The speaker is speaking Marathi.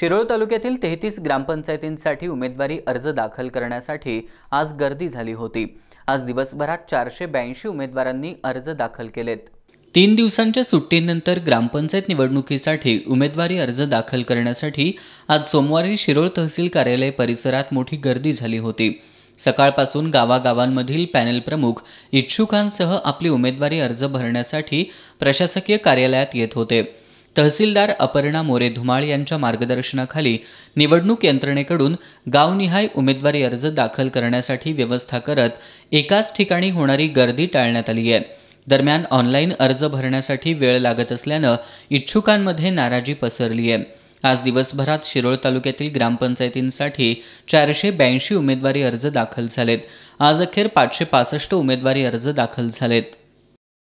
शिरोळ तालुक्यातील तेहतीस ग्रामपंचायतींसाठी उमेदवारी अर्ज दाखल करण्यासाठी आज गर्दी झाली होती आज दिवसभरात चारशे ब्याऐंशी उमेदवारांनी अर्ज दाखल केलेत तीन दिवसांच्या सुट्टीनंतर ग्रामपंचायत निवडणुकीसाठी उमेदवारी अर्ज दाखल करण्यासाठी आज सोमवारी शिरोळ तहसील कार्यालय परिसरात मोठी गर्दी झाली होती सकाळपासून गावागावांमधील पॅनेल प्रमुख इच्छुकांसह आपली उमेदवारी अर्ज भरण्यासाठी प्रशासकीय कार्यालयात येत होते तहसीलदार अपर्णा मोरे धुमाळ यांच्या मार्गदर्शनाखाली निवडणूक यंत्रणेकडून गावनिहाय उमेदवारी अर्ज दाखल करण्यासाठी व्यवस्था करत एकाच ठिकाणी होणारी गर्दी टाळण्यात आली आहे दरम्यान ऑनलाईन अर्ज भरण्यासाठी वेळ लागत असल्यानं इच्छुकांमध्ये नाराजी पसरली आहे आज दिवसभरात शिरोळ तालुक्यातील ग्रामपंचायतींसाठी चारशे ब्याऐंशी उमेदवारी अर्ज दाखल झालेत आज अखेर पाचशे पासष्ट उमेदवारी अर्ज दाखल झालेत